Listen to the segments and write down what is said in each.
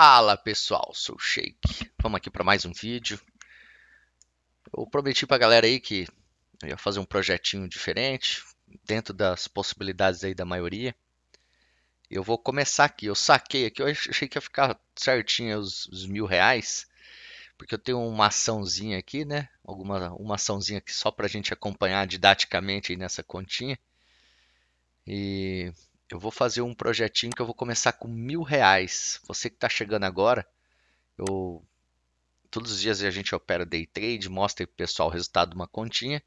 Fala pessoal, sou o Shake. Vamos aqui para mais um vídeo. Eu prometi para a galera aí que eu ia fazer um projetinho diferente, dentro das possibilidades aí da maioria. Eu vou começar aqui. Eu saquei aqui, eu achei que ia ficar certinho os, os mil reais, porque eu tenho uma açãozinha aqui, né? Alguma uma açãozinha aqui só para a gente acompanhar didaticamente aí nessa continha. E eu vou fazer um projetinho que eu vou começar com mil reais. Você que está chegando agora, eu todos os dias a gente opera day trade, mostra para o pessoal o resultado de uma continha.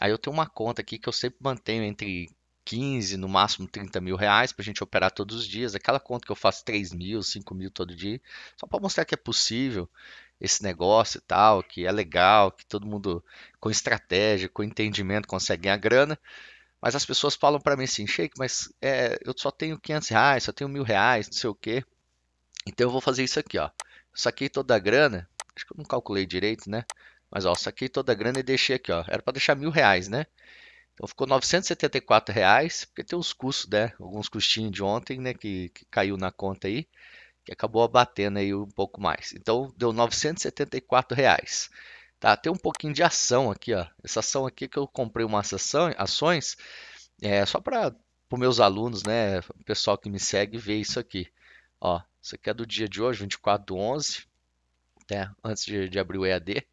Aí eu tenho uma conta aqui que eu sempre mantenho entre 15, no máximo 30 mil reais para a gente operar todos os dias. Aquela conta que eu faço 3 mil, 5 mil todo dia, só para mostrar que é possível esse negócio e tal, que é legal, que todo mundo com estratégia, com entendimento consegue ganhar grana. Mas as pessoas falam para mim assim, Shake, mas é, eu só tenho 500 reais, só tenho mil reais, não sei o quê. Então eu vou fazer isso aqui, ó. Saquei toda a grana, acho que eu não calculei direito, né? Mas ó, saquei toda a grana e deixei aqui, ó. Era para deixar mil reais, né? Então ficou 974 reais, porque tem uns custos, né? Alguns custinhos de ontem, né? Que, que caiu na conta aí, que acabou abatendo aí um pouco mais. Então deu 974 reais. Tá? Tem um pouquinho de ação aqui. Ó. Essa ação aqui que eu comprei uma ação, ações é, só para os meus alunos, né? o pessoal que me segue ver isso aqui. Ó, isso aqui é do dia de hoje, 24 do 11, né? antes de, de abrir o EAD.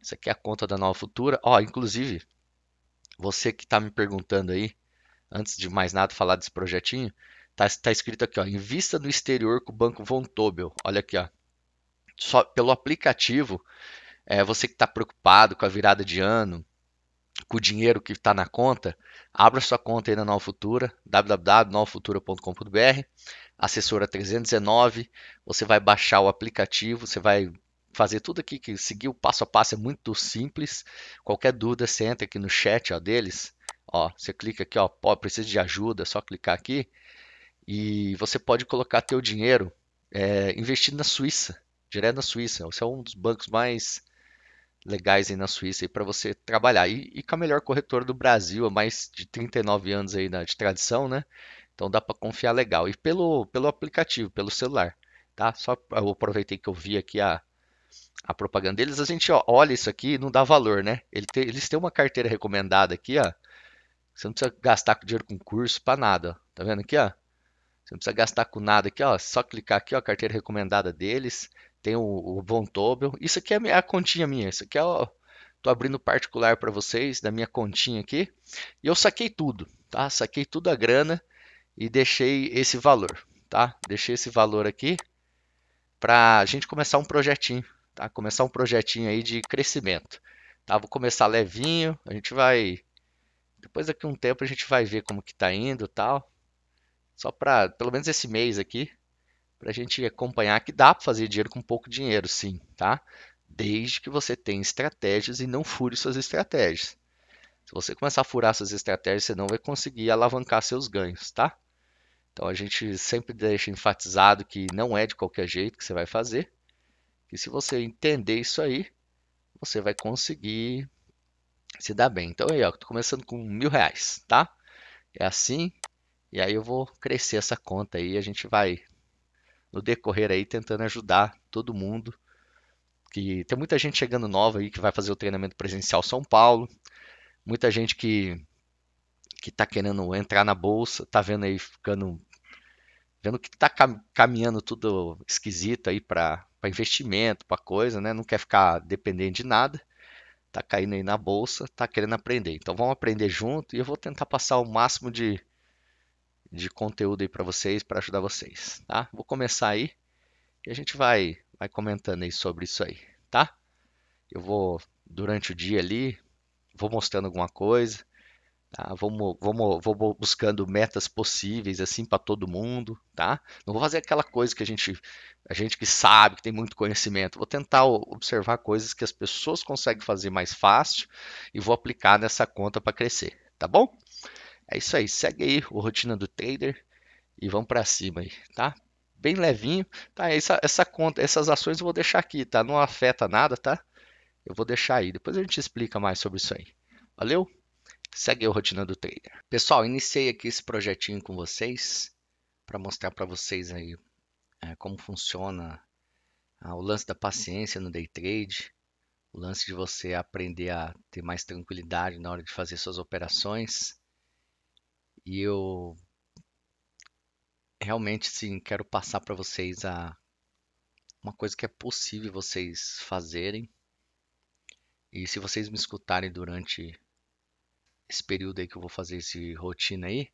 Isso aqui é a conta da Nova Futura. Ó, inclusive, você que está me perguntando aí, antes de mais nada falar desse projetinho, tá, tá escrito aqui, ó, invista no exterior com o Banco Von Tobel. Olha aqui, ó. Só pelo aplicativo, é, você que está preocupado com a virada de ano, com o dinheiro que está na conta, abra sua conta aí na Nova Futura, www.novafutura.com.br, assessora 319, você vai baixar o aplicativo, você vai fazer tudo aqui, que seguir o passo a passo é muito simples, qualquer dúvida você entra aqui no chat ó, deles, ó, você clica aqui, ó, pô, precisa de ajuda, é só clicar aqui, e você pode colocar teu dinheiro é, investido na Suíça, direto na Suíça, você é um dos bancos mais legais aí na Suíça para você trabalhar. E, e, com a melhor corretora do Brasil, há mais de 39 anos aí na, de tradição, né? Então dá para confiar legal. E pelo, pelo aplicativo, pelo celular, tá? Só eu aproveitei que eu vi aqui a, a propaganda deles. A gente ó, olha isso aqui não dá valor, né? Ele tem, eles têm uma carteira recomendada aqui, ó. Você não precisa gastar dinheiro com curso para nada, ó. Tá vendo aqui, ó? Você não precisa gastar com nada aqui, ó. Só clicar aqui, ó, carteira recomendada deles tem o, o Tobel Isso aqui é a continha minha, isso aqui é o, Tô abrindo particular para vocês da minha continha aqui. E eu saquei tudo, tá? Saquei tudo a grana e deixei esse valor, tá? Deixei esse valor aqui para a gente começar um projetinho, tá? Começar um projetinho aí de crescimento, tá? Vou começar levinho, a gente vai depois daqui um tempo a gente vai ver como que tá indo, tal. Só para pelo menos esse mês aqui, para a gente acompanhar que dá para fazer dinheiro com pouco dinheiro, sim, tá? Desde que você tenha estratégias e não fure suas estratégias. Se você começar a furar suas estratégias, você não vai conseguir alavancar seus ganhos, tá? Então a gente sempre deixa enfatizado que não é de qualquer jeito que você vai fazer. E se você entender isso aí, você vai conseguir se dar bem. Então aí, ó, tô começando com mil reais, tá? É assim. E aí eu vou crescer essa conta aí, a gente vai no decorrer aí, tentando ajudar todo mundo. Que tem muita gente chegando nova aí que vai fazer o treinamento presencial São Paulo, muita gente que que está querendo entrar na bolsa, tá vendo aí ficando vendo que está caminhando tudo esquisito aí para investimento, para coisa, né? Não quer ficar dependendo de nada tá caindo aí na bolsa, tá querendo aprender. Então vamos aprender junto e eu vou tentar passar o máximo de, de conteúdo aí para vocês, para ajudar vocês, tá? Vou começar aí e a gente vai, vai comentando aí sobre isso aí, tá? Eu vou, durante o dia ali, vou mostrando alguma coisa, tá? Vamos, vamos, vou buscando metas possíveis assim para todo mundo, tá? Não vou fazer aquela coisa que a gente, a gente que sabe, que tem muito conhecimento. Vou tentar observar coisas que as pessoas conseguem fazer mais fácil e vou aplicar nessa conta para crescer, tá bom? É isso aí, segue aí o Rotina do Trader e vamos para cima aí, tá? Bem levinho, tá? Essa, essa conta, essas ações eu vou deixar aqui, tá? Não afeta nada, tá? Eu vou deixar aí, depois a gente explica mais sobre isso aí. Valeu? Segue aí o Rotina do Trader. Pessoal, iniciei aqui esse projetinho com vocês para mostrar para vocês aí é, como funciona ah, o lance da paciência no day trade, o lance de você aprender a ter mais tranquilidade na hora de fazer suas operações. E eu realmente sim, quero passar para vocês a uma coisa que é possível vocês fazerem. E se vocês me escutarem durante esse período aí que eu vou fazer esse rotina aí,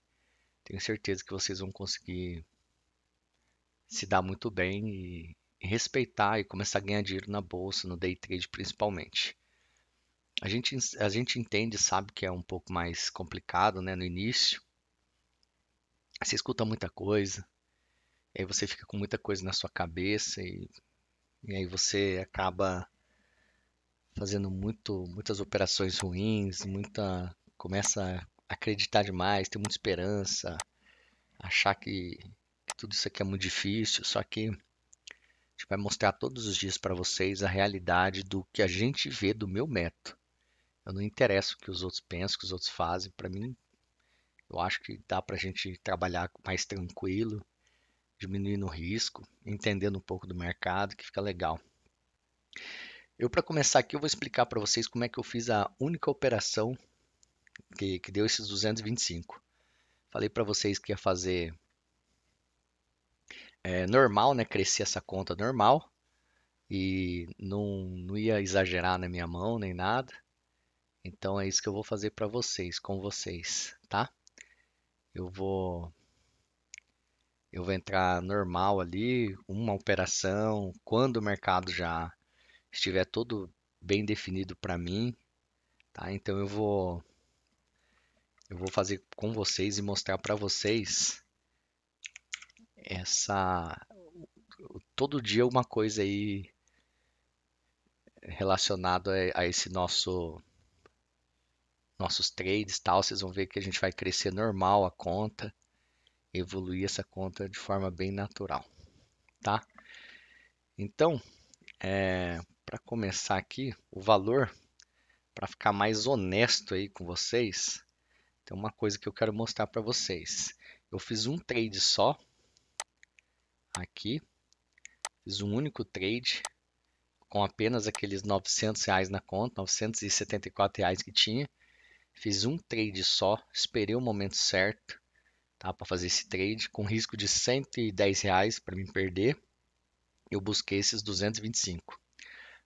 tenho certeza que vocês vão conseguir se dar muito bem e, respeitar e começar a ganhar dinheiro na bolsa, no day trade principalmente. A gente, a gente entende, sabe que é um pouco mais complicado né, no início, você escuta muita coisa, aí você fica com muita coisa na sua cabeça e, e aí você acaba fazendo muito, muitas operações ruins, muita começa a acreditar demais, ter muita esperança, achar que, que tudo isso aqui é muito difícil, só que a gente vai mostrar todos os dias para vocês a realidade do que a gente vê do meu método. Eu não interesso o que os outros pensam, o que os outros fazem, para mim eu acho que dá para a gente trabalhar mais tranquilo, diminuindo o risco, entendendo um pouco do mercado, que fica legal. Eu, para começar aqui, eu vou explicar para vocês como é que eu fiz a única operação que, que deu esses 225. Falei para vocês que ia fazer é, normal, né? Crescer essa conta normal e não, não ia exagerar na minha mão nem nada. Então é isso que eu vou fazer para vocês, com vocês, tá? eu vou eu vou entrar normal ali, uma operação, quando o mercado já estiver todo bem definido para mim, tá? Então eu vou eu vou fazer com vocês e mostrar para vocês essa todo dia uma coisa aí relacionada a esse nosso nossos trades tal, vocês vão ver que a gente vai crescer normal a conta, evoluir essa conta de forma bem natural, tá? Então, é, para começar aqui, o valor, para ficar mais honesto aí com vocês, tem uma coisa que eu quero mostrar para vocês. Eu fiz um trade só, aqui, fiz um único trade, com apenas aqueles 900 reais na conta, 974 reais que tinha, Fiz um trade só, esperei o momento certo tá, para fazer esse trade, com risco de 110 reais para me perder. Eu busquei esses 225.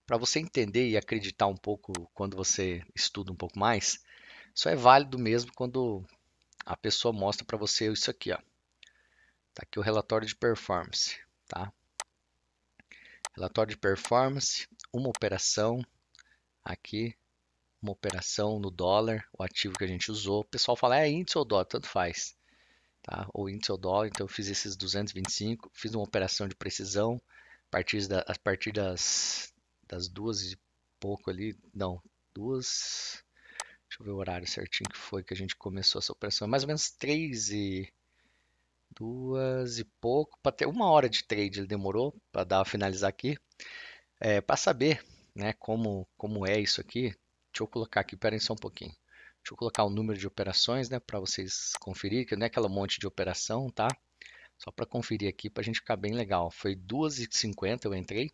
Para você entender e acreditar um pouco quando você estuda um pouco mais, isso é válido mesmo quando a pessoa mostra para você isso aqui, ó. Tá aqui o relatório de performance, tá? Relatório de performance, uma operação aqui uma operação no dólar, o ativo que a gente usou. O pessoal fala, é índice ou dólar, tanto faz. Tá? Ou índice ou dólar, então eu fiz esses 225, fiz uma operação de precisão a partir, da, a partir das, das duas e pouco ali, não, duas, deixa eu ver o horário certinho que foi que a gente começou essa operação, mais ou menos três e duas e pouco, para ter uma hora de trade ele demorou para dar finalizar aqui, é, para saber né, como, como é isso aqui, Deixa eu colocar aqui, peraí só um pouquinho. Deixa eu colocar o número de operações, né, para vocês conferir, que não é aquela monte de operação, tá? Só para conferir aqui, para a gente ficar bem legal. Foi 2h50 eu entrei.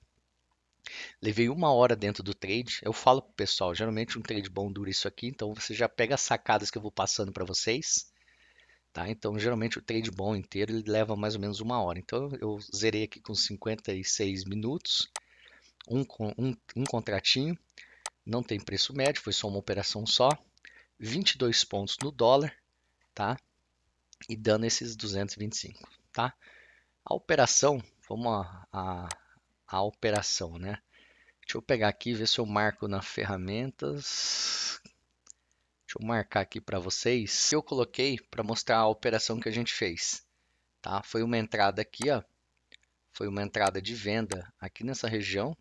Levei uma hora dentro do trade. Eu falo pro pessoal, geralmente um trade bom dura isso aqui, então você já pega as sacadas que eu vou passando para vocês. Tá? Então, geralmente o trade bom inteiro ele leva mais ou menos uma hora. Então, eu zerei aqui com 56 minutos, um, um, um contratinho não tem preço médio, foi só uma operação só, 22 pontos no dólar, tá? E dando esses 225, tá? A operação, vamos a, a, a operação, né? Deixa eu pegar aqui e ver se eu marco na ferramentas. Deixa eu marcar aqui para vocês. Eu coloquei para mostrar a operação que a gente fez, tá? Foi uma entrada aqui, ó. Foi uma entrada de venda aqui nessa região,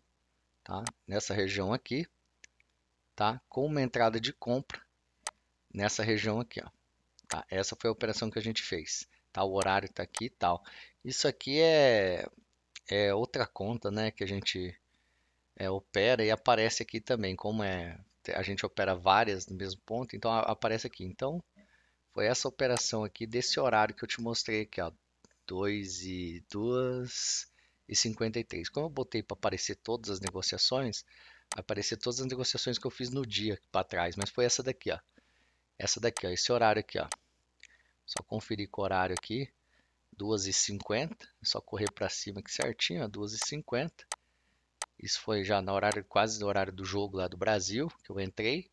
tá? Nessa região aqui, tá? com uma entrada de compra nessa região aqui. Ó, tá? Essa foi a operação que a gente fez. Tá? O horário está aqui e tal. Isso aqui é, é outra conta né, que a gente é, opera e aparece aqui também. Como é, a gente opera várias no mesmo ponto, então aparece aqui. Então, foi essa operação aqui desse horário que eu te mostrei aqui, ó, 2 e 2 e 53. Como eu botei para aparecer todas as negociações, Aparecer todas as negociações que eu fiz no dia para trás, mas foi essa daqui, ó. Essa daqui, ó, esse horário aqui, ó. Só conferir com o horário aqui, 2h50, só correr para cima aqui certinho, ó, 2h50. Isso foi já no horário, quase no horário do jogo lá do Brasil, que eu entrei.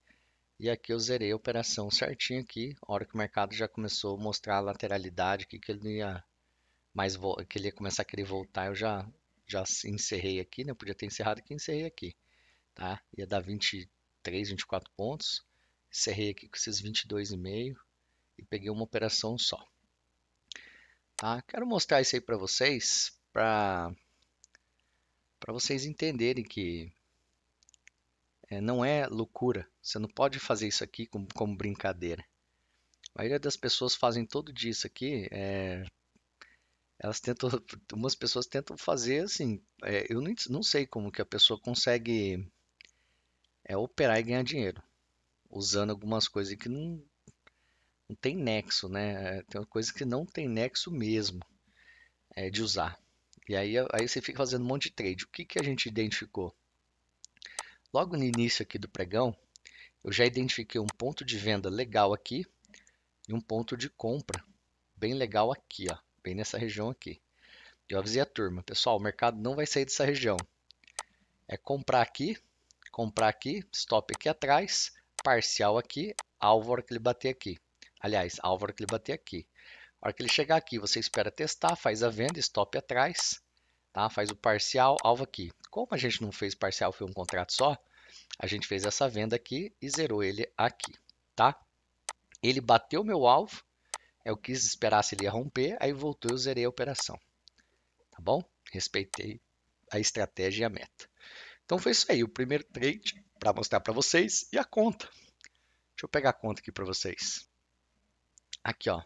E aqui eu zerei a operação certinho aqui, a hora que o mercado já começou a mostrar a lateralidade, que, que ele ia mais que ele ia começar a querer voltar, eu já já encerrei aqui, né? Eu podia ter encerrado aqui, encerrei aqui tá? Ia dar 23, 24 pontos. Encerrei aqui com esses 22,5 e peguei uma operação só. Tá? Quero mostrar isso aí para vocês, para vocês entenderem que é, não é loucura. Você não pode fazer isso aqui como, como brincadeira. A maioria das pessoas fazem todo dia isso aqui. É, elas tentam, umas pessoas tentam fazer assim. É, eu não, não sei como que a pessoa consegue é operar e ganhar dinheiro, usando algumas coisas que não, não tem nexo, né? Tem coisas que não tem nexo mesmo é, de usar. E aí, aí você fica fazendo um monte de trade. O que, que a gente identificou? Logo no início aqui do pregão, eu já identifiquei um ponto de venda legal aqui e um ponto de compra bem legal aqui, ó, bem nessa região aqui. Eu avisei a turma, pessoal, o mercado não vai sair dessa região. É comprar aqui comprar aqui, stop aqui atrás, parcial aqui, alvo hora que ele bater aqui. Aliás, alvo hora que ele bater aqui. A hora que ele chegar aqui, você espera testar, faz a venda, stop atrás, tá? faz o parcial, alvo aqui. Como a gente não fez parcial, foi um contrato só, a gente fez essa venda aqui e zerou ele aqui. Tá? Ele bateu meu alvo, eu quis esperar se ele ia romper, aí voltou e eu zerei a operação. Tá bom? Respeitei a estratégia e a meta. Então foi isso aí, o primeiro trade para mostrar para vocês e a conta. Deixa eu pegar a conta aqui para vocês. Aqui, ó.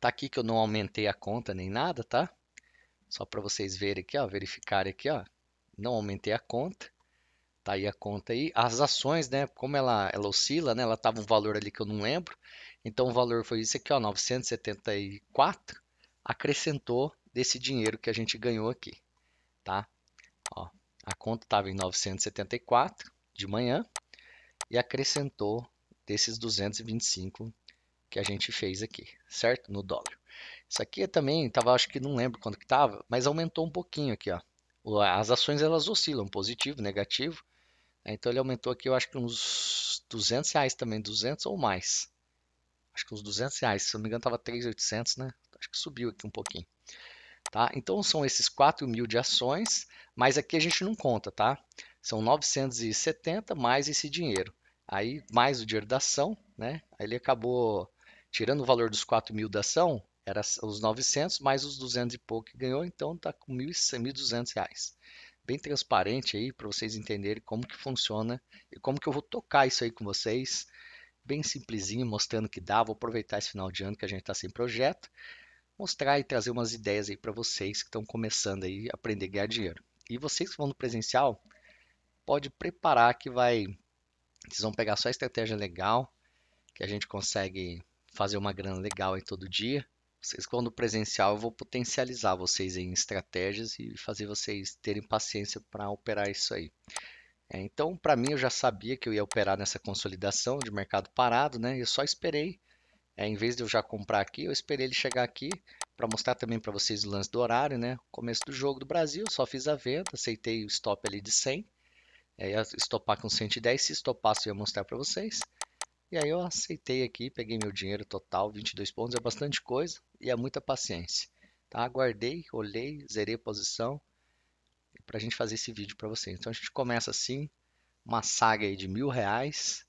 Tá aqui que eu não aumentei a conta nem nada, tá? Só para vocês verem aqui, ó, verificarem aqui, ó. Não aumentei a conta. Tá aí a conta aí. As ações, né, como ela, ela oscila, né, ela tava um valor ali que eu não lembro. Então o valor foi isso aqui, ó, 974 acrescentou desse dinheiro que a gente ganhou aqui, tá? A conta estava em 974 de manhã e acrescentou desses 225 que a gente fez aqui, certo? No dólar. Isso aqui também estava, acho que não lembro quanto que estava, mas aumentou um pouquinho aqui, ó. As ações elas oscilam, positivo, negativo. Né? Então ele aumentou aqui, eu acho que uns 200 reais também, 200 ou mais. Acho que uns 200 reais, se não me engano estava 3.800, né? Acho que subiu aqui um pouquinho. Tá? Então são esses 4 mil de ações, mas aqui a gente não conta, tá? São 970 mais esse dinheiro. Aí mais o dinheiro da ação, né? Aí ele acabou tirando o valor dos 4 mil da ação, era os 900 mais os 200 e pouco que ganhou, então tá com 1.200 reais. Bem transparente aí para vocês entenderem como que funciona e como que eu vou tocar isso aí com vocês. Bem simplesinho, mostrando que dá. Vou aproveitar esse final de ano que a gente está sem projeto mostrar e trazer umas ideias aí para vocês que estão começando aí a aprender a ganhar dinheiro. E vocês que vão no presencial, pode preparar que vai vocês vão pegar só a estratégia legal, que a gente consegue fazer uma grana legal em todo dia. Vocês quando presencial eu vou potencializar vocês em estratégias e fazer vocês terem paciência para operar isso aí. É, então, para mim, eu já sabia que eu ia operar nessa consolidação de mercado parado, né? Eu só esperei é, em vez de eu já comprar aqui, eu esperei ele chegar aqui para mostrar também para vocês o lance do horário, né? Começo do jogo do Brasil, só fiz a venda, aceitei o stop ali de 100. É, ia estopar com 110, se estopasse eu ia mostrar para vocês. E aí eu aceitei aqui, peguei meu dinheiro total, 22 pontos, é bastante coisa e é muita paciência. Tá? Aguardei, olhei, zerei a posição para a gente fazer esse vídeo para vocês. Então a gente começa assim, uma saga aí de mil reais,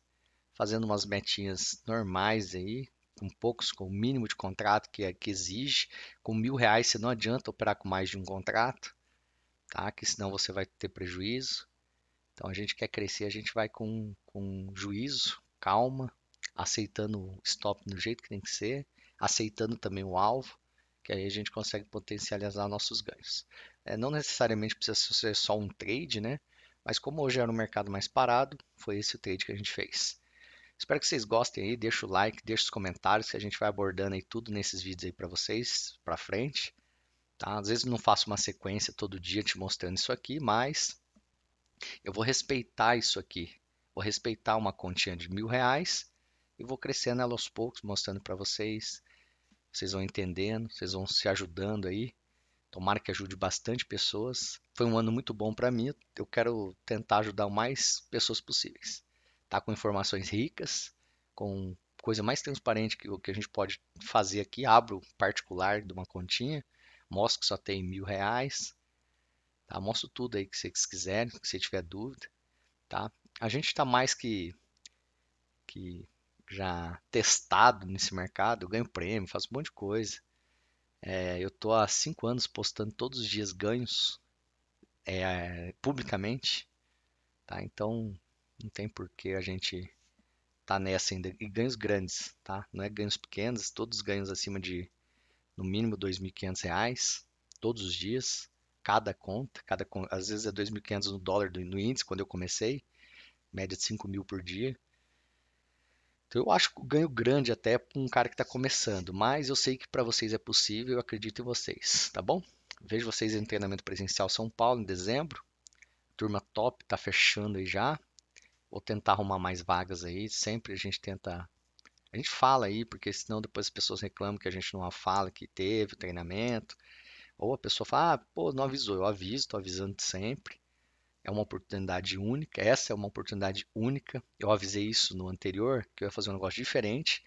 fazendo umas metinhas normais aí, com poucos, com o mínimo de contrato que, é, que exige. Com mil reais você não adianta operar com mais de um contrato, tá? Que senão você vai ter prejuízo. Então a gente quer crescer, a gente vai com, com juízo, calma, aceitando o stop no jeito que tem que ser, aceitando também o alvo, que aí a gente consegue potencializar nossos ganhos. É, não necessariamente precisa ser só um trade, né? Mas como hoje era um mercado mais parado, foi esse o trade que a gente fez. Espero que vocês gostem aí, deixa o like, deixa os comentários que a gente vai abordando aí tudo nesses vídeos aí para vocês, para frente. Tá? Às vezes não faço uma sequência todo dia te mostrando isso aqui, mas eu vou respeitar isso aqui. Vou respeitar uma continha de mil reais e vou crescendo ela aos poucos, mostrando para vocês. Vocês vão entendendo, vocês vão se ajudando aí. Tomara que ajude bastante pessoas. Foi um ano muito bom para mim. Eu quero tentar ajudar o mais pessoas possíveis tá com informações ricas, com coisa mais transparente que o que a gente pode fazer aqui. Abro particular de uma continha, mostro que só tem mil reais, tá? Mostro tudo aí que vocês quiserem, se tiver dúvida, tá? A gente está mais que, que já testado nesse mercado, eu ganho prêmio, faço um monte de coisa. É, eu tô há cinco anos postando todos os dias ganhos é, publicamente, tá? Então não tem por que a gente tá nessa ainda. E ganhos grandes, tá? Não é ganhos pequenos, todos ganhos acima de no mínimo R$ 2.500, todos os dias, cada conta, cada às vezes é R$ 2.500 no dólar no índice quando eu comecei, média de 5 mil por dia. Então eu acho que ganho grande até é para um cara que está começando, mas eu sei que para vocês é possível, eu acredito em vocês, tá bom? Vejo vocês em treinamento presencial São Paulo em dezembro. Turma top, tá fechando aí já ou tentar arrumar mais vagas aí. Sempre a gente tenta. A gente fala aí, porque senão depois as pessoas reclamam que a gente não fala que teve treinamento. Ou a pessoa fala, ah, pô, não avisou. Eu aviso, estou avisando sempre. É uma oportunidade única. Essa é uma oportunidade única. Eu avisei isso no anterior, que eu ia fazer um negócio diferente.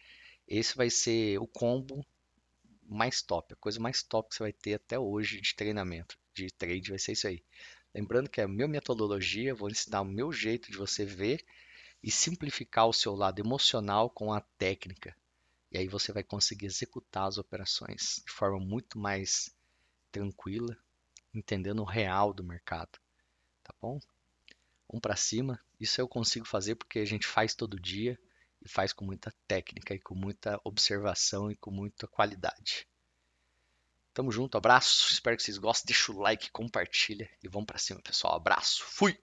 Esse vai ser o combo mais top, a coisa mais top que você vai ter até hoje de treinamento, de trade, vai ser isso aí. Lembrando que é a minha metodologia, vou ensinar o meu jeito de você ver e simplificar o seu lado emocional com a técnica. E aí você vai conseguir executar as operações de forma muito mais tranquila, entendendo o real do mercado, tá bom? Vamos para cima. Isso eu consigo fazer porque a gente faz todo dia e faz com muita técnica e com muita observação e com muita qualidade. Tamo junto, abraço. Espero que vocês gostem. Deixa o like, compartilha e vamos para cima, pessoal. Abraço. Fui.